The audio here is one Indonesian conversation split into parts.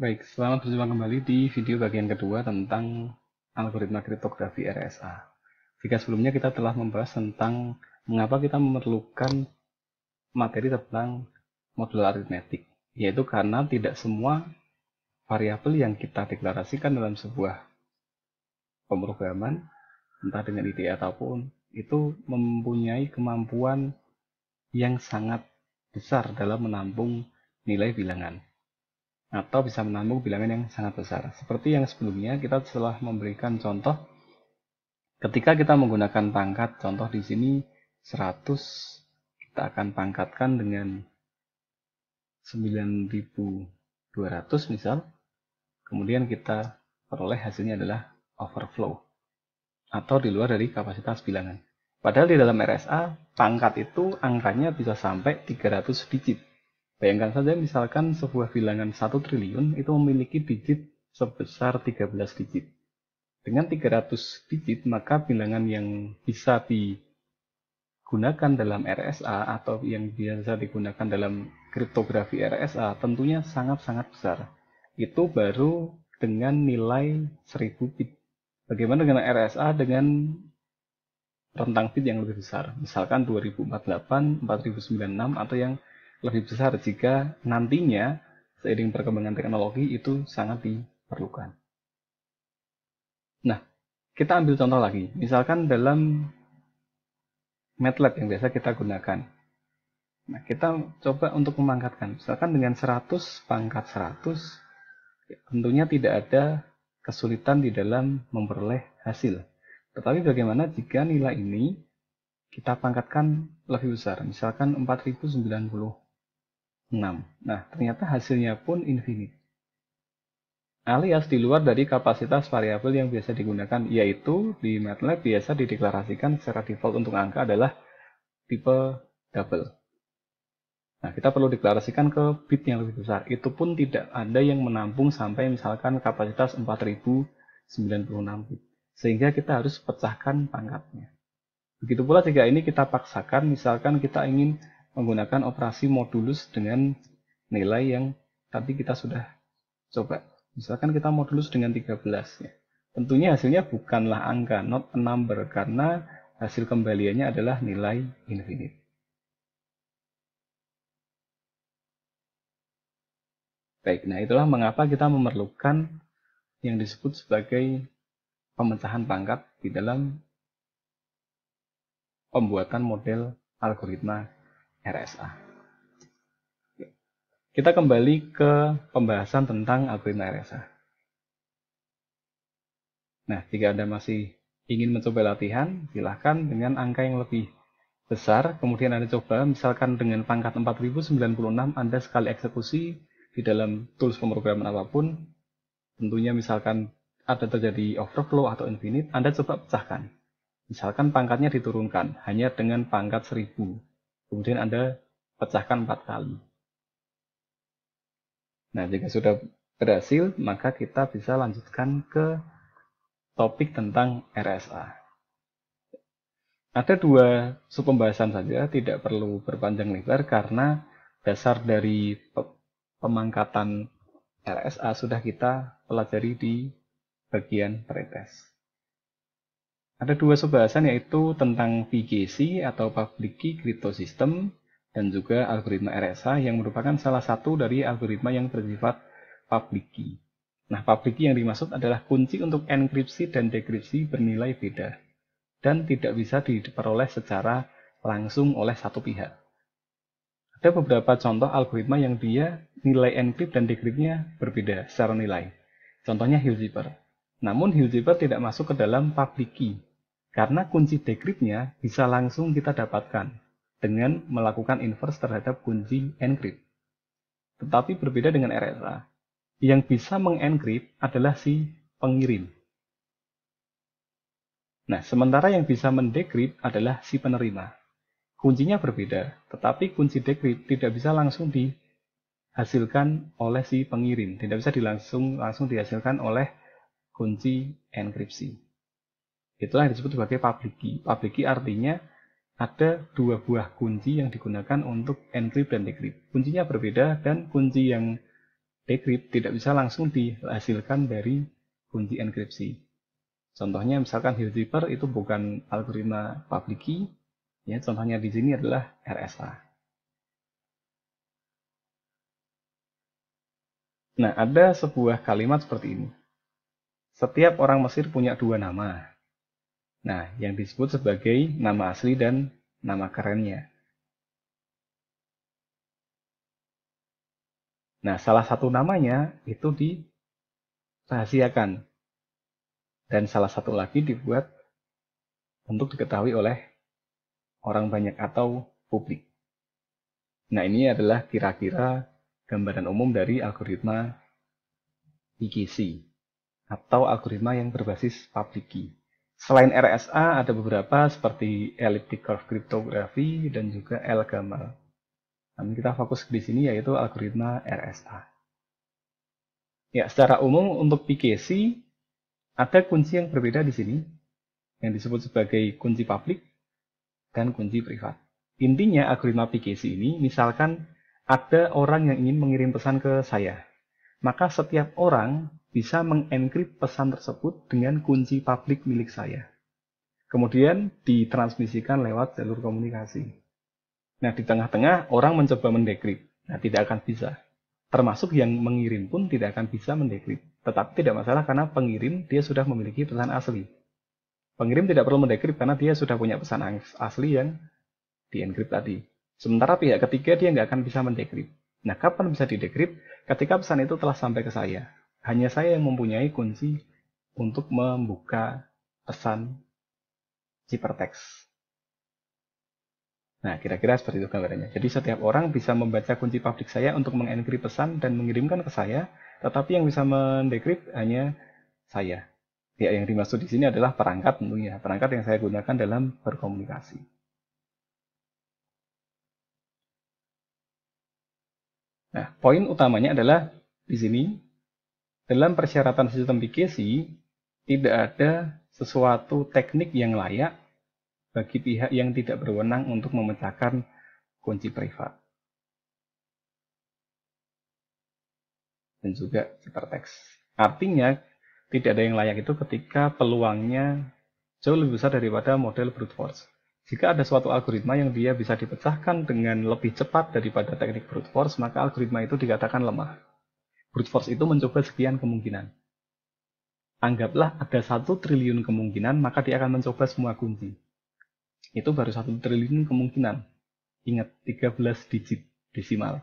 Baik, selamat berjumpa kembali di video bagian kedua tentang algoritma kriptografi RSA. Jika sebelumnya kita telah membahas tentang mengapa kita memerlukan materi tentang modul aritmetik, yaitu karena tidak semua variabel yang kita deklarasikan dalam sebuah pemrograman, entah dengan ide ataupun itu mempunyai kemampuan yang sangat besar dalam menampung nilai bilangan atau bisa menampung bilangan yang sangat besar. Seperti yang sebelumnya kita telah memberikan contoh ketika kita menggunakan pangkat, contoh di sini 100 kita akan pangkatkan dengan 9200 misal. Kemudian kita peroleh hasilnya adalah overflow atau di luar dari kapasitas bilangan. Padahal di dalam RSA pangkat itu angkanya bisa sampai 300 digit. Bayangkan saja misalkan sebuah bilangan 1 triliun itu memiliki digit sebesar 13 digit. Dengan 300 digit, maka bilangan yang bisa digunakan dalam RSA atau yang biasa digunakan dalam kriptografi RSA tentunya sangat-sangat besar. Itu baru dengan nilai 1000 bit. Bagaimana dengan RSA dengan rentang bit yang lebih besar, misalkan 2048, 4096 atau yang lebih besar jika nantinya seiring perkembangan teknologi itu sangat diperlukan. Nah, kita ambil contoh lagi. Misalkan dalam MATLAB yang biasa kita gunakan. Nah, kita coba untuk memangkatkan. Misalkan dengan 100 pangkat 100, ya, tentunya tidak ada kesulitan di dalam memperoleh hasil. Tetapi bagaimana jika nilai ini kita pangkatkan lebih besar, misalkan 4090. 6. Nah, ternyata hasilnya pun infinite. Alias di luar dari kapasitas variabel yang biasa digunakan, yaitu di MATLAB biasa dideklarasikan secara default untuk angka adalah tipe double. Nah, kita perlu deklarasikan ke bit yang lebih besar. Itu pun tidak ada yang menampung sampai misalkan kapasitas 4096 bit. Sehingga kita harus pecahkan pangkatnya. Begitu pula jika ini kita paksakan, misalkan kita ingin menggunakan operasi modulus dengan nilai yang tadi kita sudah coba. Misalkan kita modulus dengan 13 ya. Tentunya hasilnya bukanlah angka, not a number, karena hasil kembaliannya adalah nilai infinite. Baik, nah itulah mengapa kita memerlukan yang disebut sebagai pemecahan pangkat di dalam pembuatan model algoritma RSA. Kita kembali ke pembahasan tentang algoritma RSA. Nah, jika Anda masih ingin mencoba latihan, silahkan dengan angka yang lebih besar, kemudian Anda coba, misalkan dengan pangkat 4096, Anda sekali eksekusi di dalam tools pemrograman apapun, tentunya misalkan ada terjadi overflow atau infinite, Anda coba pecahkan. Misalkan pangkatnya diturunkan, hanya dengan pangkat 1000. Kemudian Anda pecahkan empat kali. Nah, jika sudah berhasil, maka kita bisa lanjutkan ke topik tentang RSA. Ada dua sub pembahasan saja, tidak perlu berpanjang lebar karena dasar dari pemangkatan RSA sudah kita pelajari di bagian pretest. Ada dua pembahasan yaitu tentang VGC atau Public Key Crypto System dan juga algoritma RSA yang merupakan salah satu dari algoritma yang bersifat public key. Nah, public key yang dimaksud adalah kunci untuk enkripsi dan dekripsi bernilai beda dan tidak bisa diperoleh secara langsung oleh satu pihak. Ada beberapa contoh algoritma yang dia nilai enkrip dan dekripnya berbeda secara nilai. Contohnya Hilbert. Namun Hilbert tidak masuk ke dalam public key karena kunci decryptnya bisa langsung kita dapatkan dengan melakukan inverse terhadap kunci encrypt. Tetapi berbeda dengan RSA, yang bisa mengencrypt adalah si pengirim. Nah, sementara yang bisa mendecrypt adalah si penerima. Kuncinya berbeda, tetapi kunci decrypt tidak bisa langsung dihasilkan oleh si pengirim, tidak bisa dilangsung langsung dihasilkan oleh kunci enkripsi. Itulah yang disebut sebagai public key. Public key artinya ada dua buah kunci yang digunakan untuk encrypt dan decrypt. Kuncinya berbeda dan kunci yang decrypt tidak bisa langsung dihasilkan dari kunci enkripsi. Contohnya misalkan Hildeeper itu bukan algoritma public key, ya contohnya di sini adalah RSA. Nah, ada sebuah kalimat seperti ini. Setiap orang Mesir punya dua nama, Nah, yang disebut sebagai nama asli dan nama kerennya. Nah, salah satu namanya itu dirahasiakan. Dan salah satu lagi dibuat untuk diketahui oleh orang banyak atau publik. Nah, ini adalah kira-kira gambaran umum dari algoritma PKC atau algoritma yang berbasis public key. Selain RSA, ada beberapa seperti elliptic curve cryptography dan juga L-Gamal. Namun kita fokus di sini yaitu algoritma RSA. Ya, secara umum untuk PKC, ada kunci yang berbeda di sini, yang disebut sebagai kunci publik dan kunci privat. Intinya algoritma PKC ini, misalkan ada orang yang ingin mengirim pesan ke saya, maka setiap orang bisa mengenkrip pesan tersebut dengan kunci publik milik saya. Kemudian ditransmisikan lewat jalur komunikasi. Nah, di tengah-tengah orang mencoba mendekrip. Nah, tidak akan bisa. Termasuk yang mengirim pun tidak akan bisa mendekrip. Tetapi tidak masalah karena pengirim dia sudah memiliki pesan asli. Pengirim tidak perlu mendekrip karena dia sudah punya pesan asli yang dienkrip tadi. Sementara pihak ketiga dia nggak akan bisa mendekrip. Nah, kapan bisa didekrip? Ketika pesan itu telah sampai ke saya. Hanya saya yang mempunyai kunci untuk membuka pesan hypertext. Nah, kira-kira seperti itu gambarnya. Jadi setiap orang bisa membaca kunci publik saya untuk mengenkrip pesan dan mengirimkan ke saya, tetapi yang bisa mendekrip hanya saya. Ya, yang dimaksud di sini adalah perangkat tentunya, perangkat yang saya gunakan dalam berkomunikasi. Nah, poin utamanya adalah di sini dalam persyaratan sistem PKC tidak ada sesuatu teknik yang layak bagi pihak yang tidak berwenang untuk memecahkan kunci privat. Dan juga hypertext. Artinya, tidak ada yang layak itu ketika peluangnya jauh lebih besar daripada model brute force. Jika ada suatu algoritma yang dia bisa dipecahkan dengan lebih cepat daripada teknik brute force, maka algoritma itu dikatakan lemah brute force itu mencoba sekian kemungkinan. Anggaplah ada satu triliun kemungkinan, maka dia akan mencoba semua kunci. Itu baru satu triliun kemungkinan. Ingat, 13 digit desimal.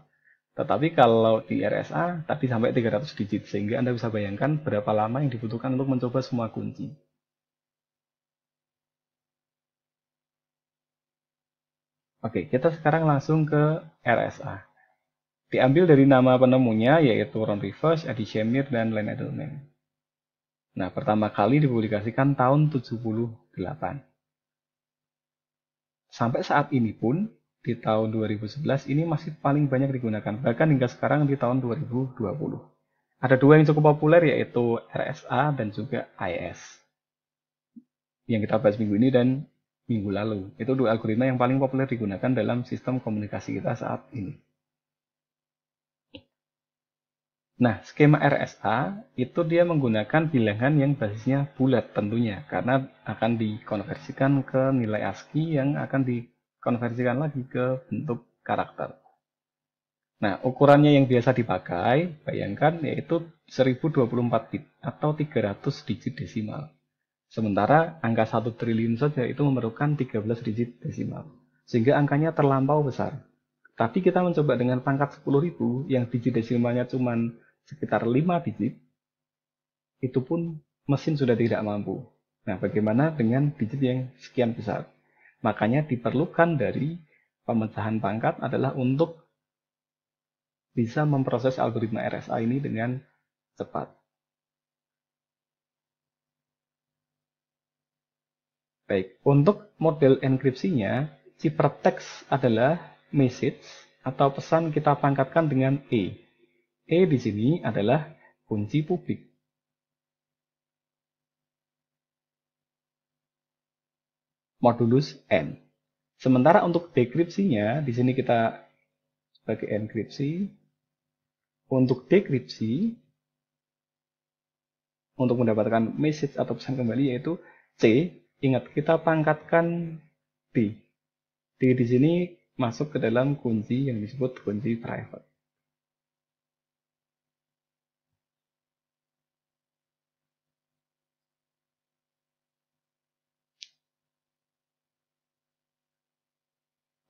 Tetapi kalau di RSA, tadi sampai 300 digit, sehingga Anda bisa bayangkan berapa lama yang dibutuhkan untuk mencoba semua kunci. Oke, kita sekarang langsung ke RSA. Diambil dari nama penemunya yaitu Ron Rivers, Eddie Shemir, dan Len Edelman. Nah, pertama kali dipublikasikan tahun 78. Sampai saat ini pun, di tahun 2011 ini masih paling banyak digunakan, bahkan hingga sekarang di tahun 2020. Ada dua yang cukup populer yaitu RSA dan juga IS. Yang kita bahas minggu ini dan minggu lalu. Itu dua algoritma yang paling populer digunakan dalam sistem komunikasi kita saat ini. Nah, skema RSA itu dia menggunakan bilangan yang basisnya bulat tentunya, karena akan dikonversikan ke nilai ASCII yang akan dikonversikan lagi ke bentuk karakter. Nah, ukurannya yang biasa dipakai, bayangkan yaitu 1024 bit atau 300 digit desimal. Sementara angka 1 triliun saja itu memerlukan 13 digit desimal, sehingga angkanya terlampau besar. Tapi kita mencoba dengan pangkat 10.000 yang digit desimalnya cuma sekitar 5 digit, itu pun mesin sudah tidak mampu. Nah, bagaimana dengan digit yang sekian besar? Makanya diperlukan dari pemecahan pangkat adalah untuk bisa memproses algoritma RSA ini dengan cepat. Baik, untuk model enkripsinya, ciprotext adalah message atau pesan kita pangkatkan dengan E. E di sini adalah kunci publik. Modulus N. Sementara untuk dekripsinya, di sini kita sebagai enkripsi. Untuk dekripsi, untuk mendapatkan message atau pesan kembali yaitu C. Ingat, kita pangkatkan D. D di sini masuk ke dalam kunci yang disebut kunci private.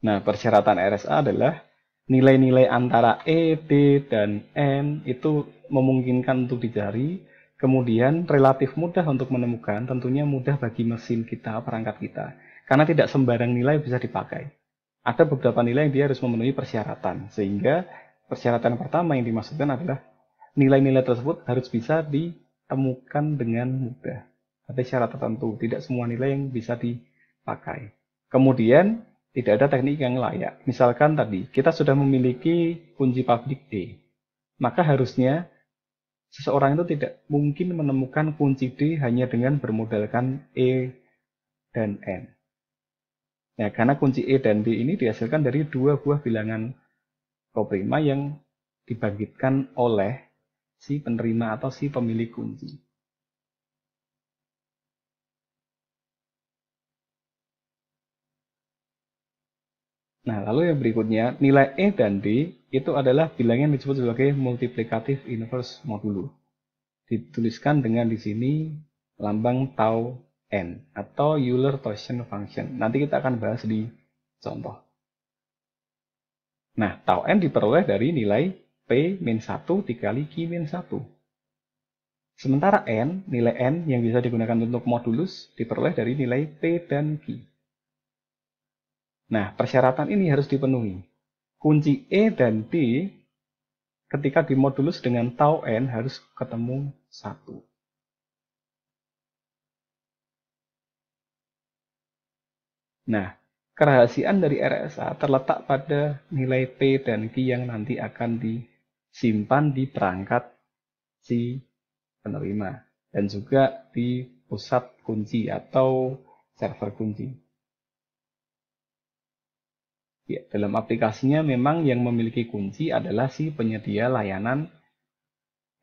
Nah, persyaratan RSA adalah nilai-nilai antara E, D, dan N itu memungkinkan untuk dicari, kemudian relatif mudah untuk menemukan, tentunya mudah bagi mesin kita, perangkat kita, karena tidak sembarang nilai bisa dipakai. Ada beberapa nilai yang dia harus memenuhi persyaratan, sehingga persyaratan pertama yang dimaksudkan adalah nilai-nilai tersebut harus bisa ditemukan dengan mudah. Ada syarat tertentu, tidak semua nilai yang bisa dipakai. Kemudian tidak ada teknik yang layak. Misalkan tadi kita sudah memiliki kunci public D, maka harusnya seseorang itu tidak mungkin menemukan kunci D hanya dengan bermodalkan E dan N. Nah, ya, karena kunci E dan D ini dihasilkan dari dua buah bilangan koprima yang dibangkitkan oleh si penerima atau si pemilik kunci. Nah, lalu yang berikutnya, nilai E dan D itu adalah bilangan yang disebut sebagai multiplikatif inverse modulo. Dituliskan dengan di sini lambang tau n atau euler totient function. Nanti kita akan bahas di contoh. Nah, tau n diperoleh dari nilai P-1 dikali Q-1. Sementara n, nilai n yang bisa digunakan untuk modulus diperoleh dari nilai P dan Q. Nah, persyaratan ini harus dipenuhi. Kunci E dan D ketika dimodulus dengan tau N harus ketemu satu. Nah, kerahasiaan dari RSA terletak pada nilai T dan Q yang nanti akan disimpan di perangkat si penerima dan juga di pusat kunci atau server kunci. Ya, dalam aplikasinya memang yang memiliki kunci adalah si penyedia layanan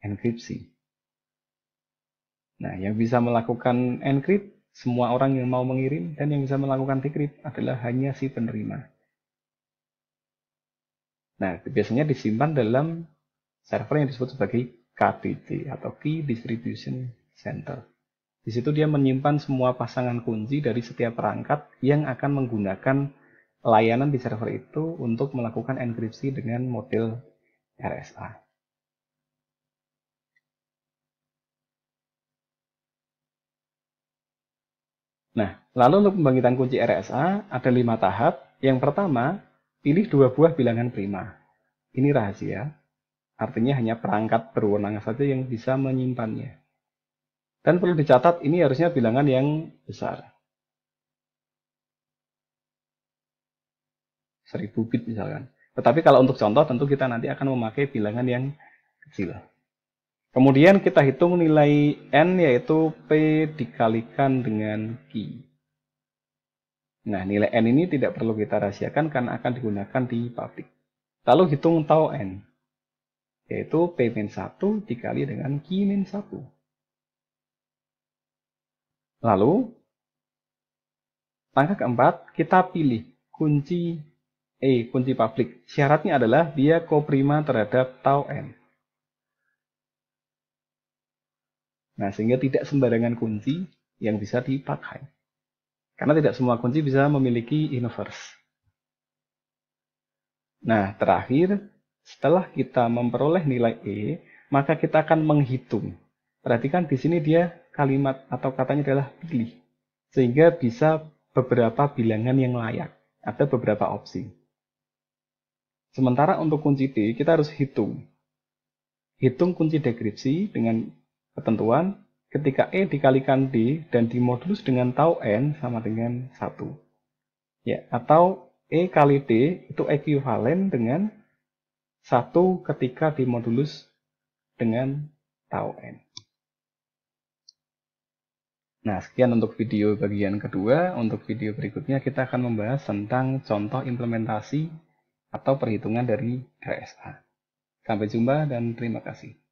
enkripsi. Nah, yang bisa melakukan enkrip semua orang yang mau mengirim dan yang bisa melakukan dekrip adalah hanya si penerima. Nah, biasanya disimpan dalam server yang disebut sebagai KDC atau Key Distribution Center. Di situ dia menyimpan semua pasangan kunci dari setiap perangkat yang akan menggunakan layanan di server itu untuk melakukan enkripsi dengan model RSA. Nah, lalu untuk pembangkitan kunci RSA ada lima tahap. Yang pertama, pilih dua buah bilangan prima. Ini rahasia, artinya hanya perangkat berwenang saja yang bisa menyimpannya. Dan perlu dicatat, ini harusnya bilangan yang besar. 1000 bit misalkan. Tetapi kalau untuk contoh tentu kita nanti akan memakai bilangan yang kecil. Kemudian kita hitung nilai N yaitu P dikalikan dengan Q. Nah, nilai N ini tidak perlu kita rahasiakan karena akan digunakan di pabrik. Lalu hitung tau N, yaitu P-1 dikali dengan Q-1. Lalu, langkah keempat, kita pilih kunci E. Kunci publik. Syaratnya adalah dia koprima terhadap tau N. Nah, sehingga tidak sembarangan kunci yang bisa dipakai. Karena tidak semua kunci bisa memiliki inverse. Nah, terakhir, setelah kita memperoleh nilai E, maka kita akan menghitung. Perhatikan di sini dia kalimat atau katanya adalah pilih. Sehingga bisa beberapa bilangan yang layak. Ada beberapa opsi. Sementara untuk kunci D, kita harus hitung. Hitung kunci dekripsi dengan ketentuan ketika E dikalikan D dan dimodulus dengan tau N sama dengan 1. Ya, atau E kali D itu ekuivalen dengan 1 ketika dimodulus dengan tau N. Nah, sekian untuk video bagian kedua. Untuk video berikutnya kita akan membahas tentang contoh implementasi atau perhitungan dari RSA. Sampai jumpa dan terima kasih.